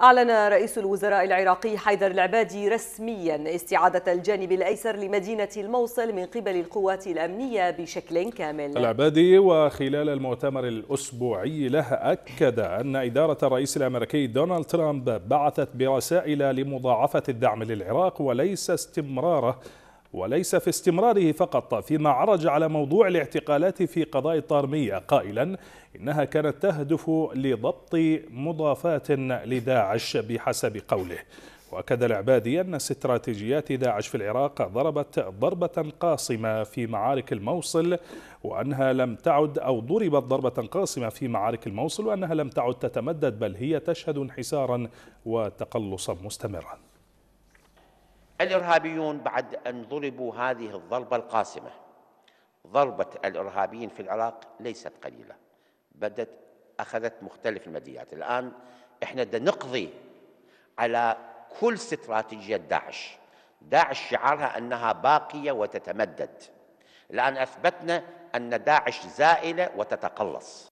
أعلن رئيس الوزراء العراقي حيدر العبادي رسميا استعادة الجانب الأيسر لمدينة الموصل من قبل القوات الأمنية بشكل كامل العبادي وخلال المؤتمر الأسبوعي له أكد أن إدارة الرئيس الأمريكي دونالد ترامب بعثت برسائل لمضاعفة الدعم للعراق وليس استمراره وليس في استمراره فقط فيما عرج على موضوع الاعتقالات في قضاء الطارمية قائلا إنها كانت تهدف لضبط مضافات لداعش بحسب قوله وأكد العبادي أن استراتيجيات داعش في العراق ضربت ضربة قاصمة في معارك الموصل وأنها لم تعد أو ضربت ضربة قاصمة في معارك الموصل وأنها لم تعد تتمدد بل هي تشهد انحسارا وتقلصا مستمرا الإرهابيون بعد أن ضربوا هذه الضربة القاسمة ضربة الإرهابيين في العراق ليست قليلة بدت أخذت مختلف المديات الآن إحنا دا نقضي على كل استراتيجية داعش داعش شعارها أنها باقية وتتمدد الآن أثبتنا أن داعش زائلة وتتقلص